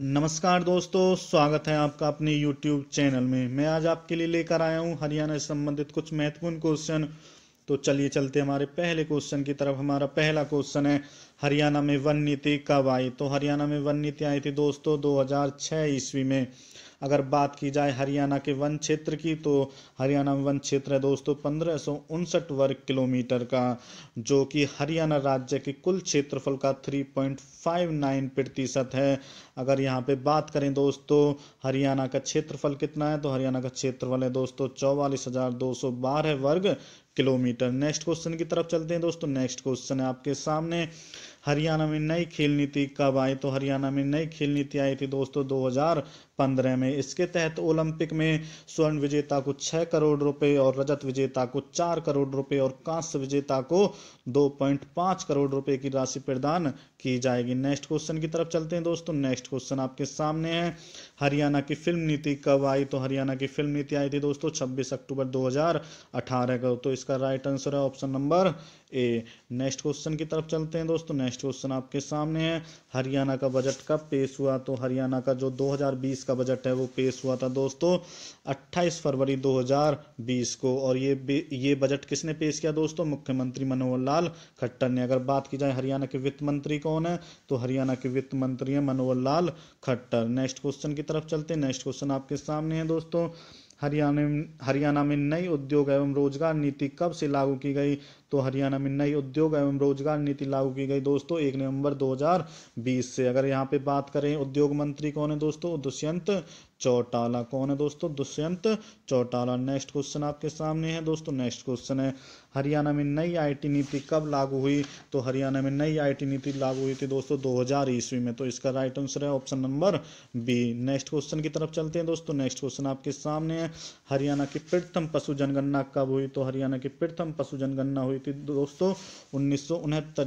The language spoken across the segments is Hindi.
नमस्कार दोस्तों स्वागत है आपका अपने YouTube चैनल में मैं आज आपके लिए लेकर आया हूँ हरियाणा से संबंधित कुछ महत्वपूर्ण क्वेश्चन तो चलिए चलते हमारे पहले क्वेश्चन की तरफ हमारा पहला क्वेश्चन है हरियाणा में वन नीति कब आई तो हरियाणा में वन नीति आई थी दोस्तों 2006 ईस्वी में अगर बात की जाए हरियाणा के वन क्षेत्र की तो हरियाणा में वन क्षेत्र है दोस्तों पंद्रह वर्ग किलोमीटर का जो कि हरियाणा राज्य के कुल क्षेत्रफल का 3.59 प्रतिशत है अगर यहाँ पे बात करें दोस्तों हरियाणा का क्षेत्रफल कितना है तो हरियाणा का क्षेत्रफल है दोस्तों चौवालीस वर्ग किलोमीटर नेक्स्ट क्वेश्चन की तरफ चलते हैं दोस्तों नेक्स्ट क्वेश्चन है आपके सामने हरियाणा में नई खेल नीति कब आई तो हरियाणा में नई खेल नीति आई थी दोस्तों 2015 में इसके तहत ओलंपिक में स्वर्ण विजेता को 6 करोड़ रुपए और रजत विजेता को 4 करोड़ रुपए और कांस्य विजेता को 2.5 करोड़ रुपए की राशि प्रदान की जाएगी नेक्स्ट क्वेश्चन की तरफ चलते हैं दोस्तों नेक्स्ट क्वेश्चन आपके सामने है हरियाणा की फिल्म नीति कब आई तो हरियाणा की फिल्म नीति आई थी दोस्तों छब्बीस अक्टूबर दो को तो इस इसका राइट आंसर है option number A next question की तरफ चलते हैं दोस्तों नेक्स्ट क्वेश्चन आपके सामने है हरियाणा का बजट कब पेश हुआ तो हरियाणा का जो 2020 का बजट है वो पेश हुआ था दोस्तों 28 फरवरी 2020 को और ये ये बजट किसने पेश किया दोस्तों मुख्यमंत्री मनोहर लाल खट्टर ने अगर बात की जाए हरियाणा के वित्त मंत्री कौन है तो हरियाणा के वित्त मंत्री है मनोहर लाल खट्टर नेक्स्ट क्वेश्चन की तरफ चलते हैं नेक्स्ट क्वेश्चन आपके सामने है दोस्तों हरियाणा हरियाणा में नई उद्योग एवं रोजगार नीति कब से लागू की गई तो हरियाणा में नई उद्योग एवं रोजगार नीति लागू की गई दोस्तों एक नवंबर 2020 से अगर यहाँ पे बात करें उद्योग मंत्री कौन है दोस्तों दुष्यंत चौटाला कौन है दोस्तों दुष्यंत चौटाला नेक्स्ट क्वेश्चन आपके सामने है दोस्तों नेक्स्ट क्वेश्चन है हरियाणा में नई आईटी नीति कब लागू हुई तो हरियाणा में नई आईटी नीति लागू हुई थी दोस्तों 2000 ईस्वी में तो इसका राइट आंसर है option number B next question की तरफ चलते हैं दोस्तों नेक्स्ट क्वेश्चन आपके सामने है हरियाणा की प्रथम पशु जनगणना कब हुई तो हरियाणा की प्रथम पशु जनगणना हुई थी दोस्तों उन्नीस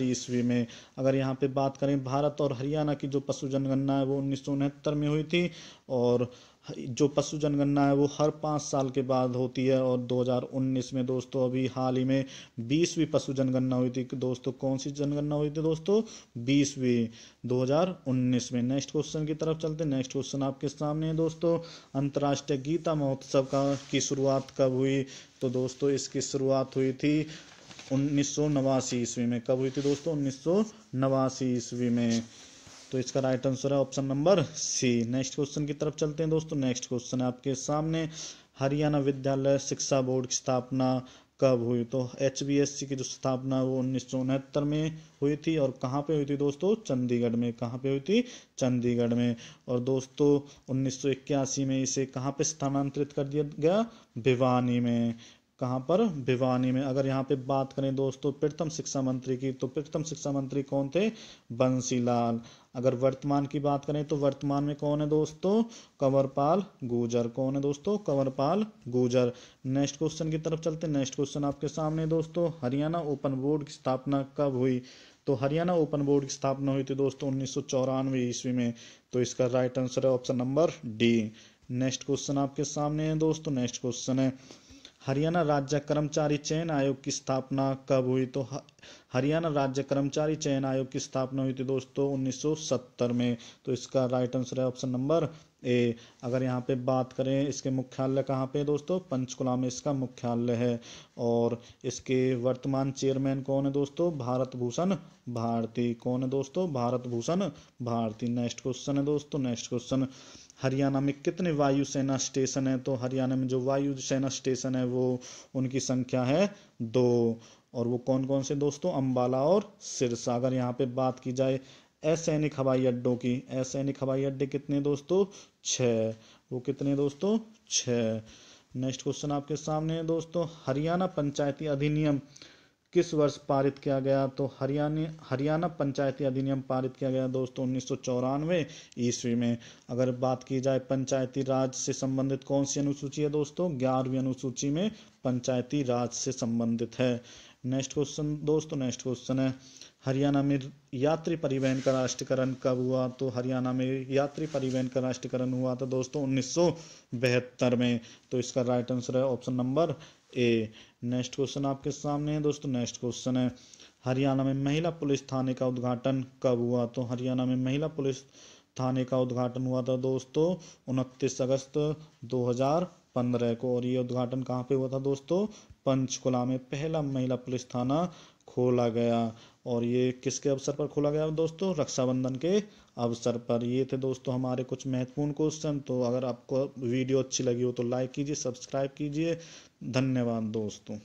ईस्वी में अगर यहाँ पे बात करें भारत और हरियाणा की जो पशु जनगणना है वो उन्नीस में हुई थी और जो पशु जनगणना है वो हर पाँच साल के बाद होती है और 2019 में दोस्तों अभी हाल ही में बीसवीं पशु जनगणना हुई थी दोस्तों कौन सी जनगणना हुई थी दोस्तों बीसवीं 2019 में नेक्स्ट क्वेश्चन की तरफ चलते हैं नेक्स्ट क्वेश्चन आपके सामने है दोस्तों अंतर्राष्ट्रीय गीता महोत्सव का की शुरुआत कब हुई तो दोस्तों इसकी शुरुआत हुई थी उन्नीस सौ नवासी ईस्वी में कब हुई थी दोस्तों उन्नीस सौ नवासी ईस्वी में तो इसका राइट आंसर है option number C next question की तरफ चलते हैं दोस्तों नेक्स्ट क्वेश्चन है आपके सामने हरियाणा विद्यालय शिक्षा बोर्ड की स्थापना कब हुई तो एच की जो स्थापना वो उन्नीस में हुई थी और कहाँ पे हुई थी दोस्तों चंडीगढ़ में कहाँ पे हुई थी चंडीगढ़ में और दोस्तों 1981 में इसे कहाँ पे स्थानांतरित कर दिया गया भिवानी में कहाँ पर भिवानी में अगर यहाँ पे बात करें दोस्तों प्रथम शिक्षा मंत्री की तो प्रथम शिक्षा मंत्री कौन थे बंसी लाल अगर वर्तमान की बात करें तो वर्तमान में कौन है दोस्तों कंवरपाल गुजर कौन है दोस्तों कंवरपाल गुजर नेक्स्ट क्वेश्चन की तरफ चलते नेक्स्ट क्वेश्चन आपके सामने दोस्तों हरियाणा ओपन बोर्ड की स्थापना कब हुई तो हरियाणा ओपन बोर्ड की स्थापना हुई थी दोस्तों उन्नीस ईस्वी में तो इसका राइट आंसर है option number D next question आपके सामने है दोस्तों नेक्स्ट क्वेश्चन है हरियाणा राज्य कर्मचारी चयन आयोग की स्थापना कब हुई तो हरियाणा राज्य कर्मचारी चयन आयोग की स्थापना हुई थी दोस्तों 1970 में तो इसका राइट आंसर है ऑप्शन नंबर ए अगर यहाँ पे बात करें इसके मुख्यालय कहाँ पे दोस्तों पंचकुला में इसका मुख्यालय है और इसके वर्तमान चेयरमैन कौन है दोस्तों भारत भूषण भारती कौन है दोस्तों भारत भूषण भारती नेक्स्ट क्वेश्चन है दोस्तों नेक्स्ट क्वेश्चन हरियाणा में कितने वायु सेना स्टेशन हैं तो हरियाणा में जो वायु सेना स्टेशन है वो उनकी संख्या है दो और वो कौन कौन से दोस्तों अम्बाला और सिरसा अगर यहाँ पे बात की जाए असैनिक हवाई अड्डों की असैनिक हवाई अड्डे कितने दोस्तों छः वो कितने दोस्तों छ नेक्स्ट क्वेश्चन आपके सामने है दोस्तों हरियाणा पंचायती अधिनियम किस वर्ष पारित किया गया तो हरियाणा हरियाणा पंचायती अधिनियम पारित किया गया दोस्तों उन्नीस ईस्वी में अगर बात की जाए पंचायती राज से संबंधित कौन सी अनुसूची है दोस्तों ग्यारहवीं अनुसूची में पंचायती राज से संबंधित है नेक्स्ट क्वेश्चन दोस्तों नेक्स्ट क्वेश्चन है हरियाणा में यात्री परिवहन का राष्ट्रीयकरण कब हुआ तो हरियाणा में यात्री परिवहन का राष्ट्रीयकरण हुआ था दोस्तों उन्नीस में तो इसका राइट आंसर है option number A next question आपके सामने है दोस्तों नेक्स्ट क्वेश्चन है हरियाणा में महिला पुलिस थाने का उद्घाटन कब हुआ तो हरियाणा में महिला पुलिस थाने का उद्घाटन हुआ था दोस्तों उनतीस अगस्त 2015 को और ये उद्घाटन कहाँ पे हुआ था दोस्तों पंचकुला में पहला महिला पुलिस थाना खोला गया और ये किसके अवसर पर खोला गया दोस्तों रक्षाबंधन के अवसर पर ये थे दोस्तों हमारे कुछ महत्वपूर्ण क्वेश्चन तो अगर आपको वीडियो अच्छी लगी हो तो लाइक कीजिए सब्सक्राइब कीजिए धन्यवाद दोस्तों